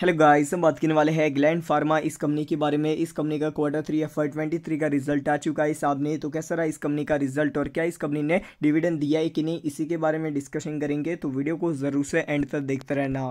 Hello guys हम बात करने वाले हैं ग्लैंड फार्मा इस कंपनी के बारे में इस कंपनी का quarter three F I twenty three का रिजल्ट आ चुका है आदमी तो कैसा रहा इस कंपनी का रिजल्ट और क्या इस कंपनी ने डिविडेंड दिया है कि नहीं इसी के बारे में डिस्कशन करेंगे तो वीडियो को जरूर से एंड तक देखते रहना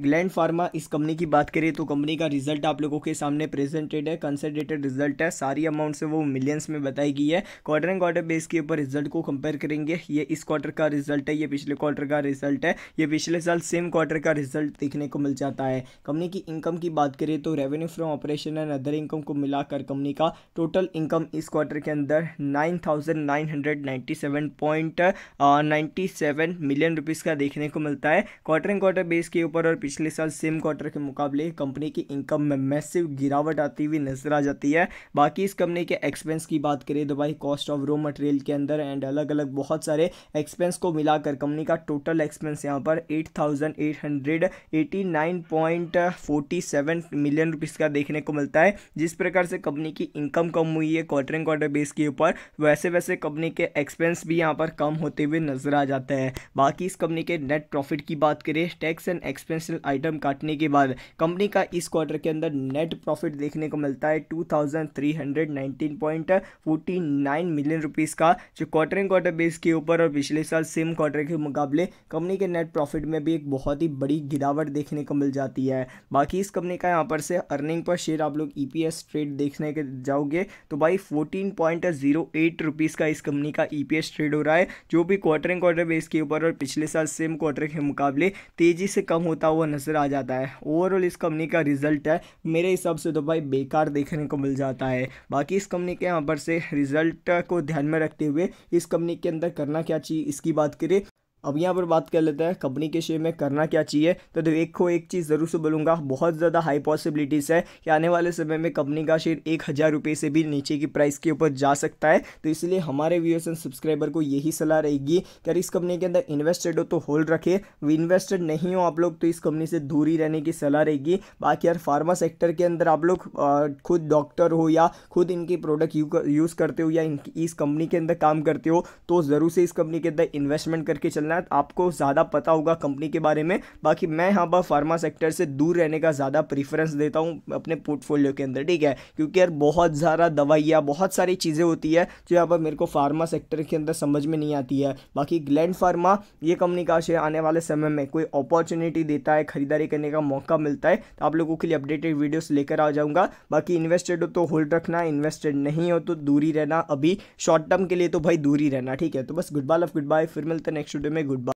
ग्लैंड फार्मा इस कंपनी की बात करें तो कंपनी का रिजल्ट आप लोगों के सामने प्रेजेंटेड है कंसनट्रेटेड रिजल्ट है सारी अमाउंट से वो मिलियंस में बताई गई है क्वार्टर एंड क्वार्टर बेस के ऊपर रिजल्ट को कंपेयर करेंगे ये इस क्वार्टर का रिजल्ट है ये पिछले क्वार्टर का रिजल्ट है ये पिछले साल सेम क्वार्टर का रिजल्ट देखने को मिल जाता है कंपनी की इनकम की बात करें तो revenue from operation and other income को मिलाकर कंपनी का टोटल इनकम इस क्वार्टर के अंदर nine thousand nine hundred seven point ninety seven million rupees का देखने को मिलता है क्वार्टर एंड क्वार्टर बेस के ऊपर और पिछले साल सेम क्वार्टर के मुकाबले कंपनी की इनकम में मैसिव गिरावट आती हुई नजर आ जाती है बाकी इस कंपनी के एक्सपेंस की बात करें तो भाई कॉस्ट ऑफ रॉ मटेरियल के अंदर एंड अलग अलग बहुत सारे एक्सपेंस को मिलाकर कंपनी का टोटल एक्सपेंस यहाँ पर eight point forty seven million rupees का देखने को मिलता है जिस प्रकार से कंपनी की इनकम कम हुई है क्वार्टर एंड क्वार्टर बेस के ऊपर वैसे वैसे कंपनी के एक्सपेंस भी यहाँ पर कम होते हुए नजर आ जाते हैं बाकी इस कंपनी के नेट प्रॉफिट की बात करें टैक्स एंड एक्सपेंस आइटम काटने के बाद कंपनी का इस क्वार्टर के अंदर नेट प्रॉफिट देखने को मिलता है टू मिलियन रुपीज़ का जो क्वार्टर एंड क्वार्टर बेस के ऊपर और पिछले साल सेम क्वार्टर के मुकाबले कंपनी के नेट प्रॉफिट में भी एक बहुत ही बड़ी गिरावट देखने को मिल जाती है बाकी इस कंपनी का यहाँ पर से अर्निंग पर शेयर आप लोग ई e ट्रेड देखने के जाओगे तो भाई fourteen point zero eight rupees का इस कंपनी का ई e ट्रेड हो रहा है जो भी क्वार्टर एंड क्वार्टर बेस के ऊपर और पिछले साल सेम क्वार्टर के मुकाबले तेज़ी से कम होता हुआ हुआ नज़र आ जाता है ओवरऑल इस कंपनी का रिजल्ट है मेरे हिसाब से तो भाई बेकार देखने को मिल जाता है बाकी इस कंपनी के यहाँ पर से रिजल्ट को ध्यान में रखते हुए इस कंपनी के अंदर करना क्या चाहिए इसकी बात करें अब यहाँ पर बात कर लेते हैं कंपनी के शेयर में करना क्या चाहिए तो देखो एक चीज़ ज़रूर से बोलूँगा बहुत ज़्यादा हाई पॉसिबिलिटीज़ है कि आने वाले समय में कंपनी का शेयर एक हज़ार रुपये से भी नीचे की प्राइस के ऊपर जा सकता है तो इसलिए हमारे व्यूअर्स एंड सब्सक्राइबर को यही सलाह रहेगी कि अगर इस कंपनी के अंदर इन्वेस्टेड हो तो होल्ड रखे इन्वेस्टेड नहीं हो आप लोग तो इस कंपनी से दूरी रहने की सलाह रहेगी बाकी यार फार्मा सेक्टर के अंदर आप लोग खुद डॉक्टर हो या खुद इनके प्रोडक्ट यूज़ करते हो या इस कंपनी के अंदर काम करते हो तो ज़रूर से इस कंपनी के अंदर इन्वेस्टमेंट करके चलना चलना है आपको ज़्यादा पता होगा कंपनी के बारे में बाकी मैं यहाँ पर फार्मा सेक्टर से दूर रहने का ज़्यादा प्रीफरेंस देता हूँ अपने पोर्टफोलियो के अंदर ठीक है क्योंकि यार बहुत ज़्यादा दवाइयाँ बहुत सारी चीज़ें होती है जो यहाँ पर मेरे को फार्मा सेक्टर के अंदर समझ में नहीं आती है बाकी ग्लैंड फार्मा ये कंपनी का शेयर आने वाले समय में कोई अपॉर्चुनिटी देता है खरीदारी करने का मौका मिलता है तो आप लोगों के लिए अपडेटेड वीडियोस लेकर आ जाऊंगा बाकी इन्वेस्टेड हो तो होल्ड रखना इन्वेस्टेड नहीं हो तो दूरी रहना अभी शॉर्ट टर्म के लिए तो भाई दूरी रहना ठीक है तो बस good bye love good bye फिर मिलते हैं नेक्स्ट वीडियो में goodbye.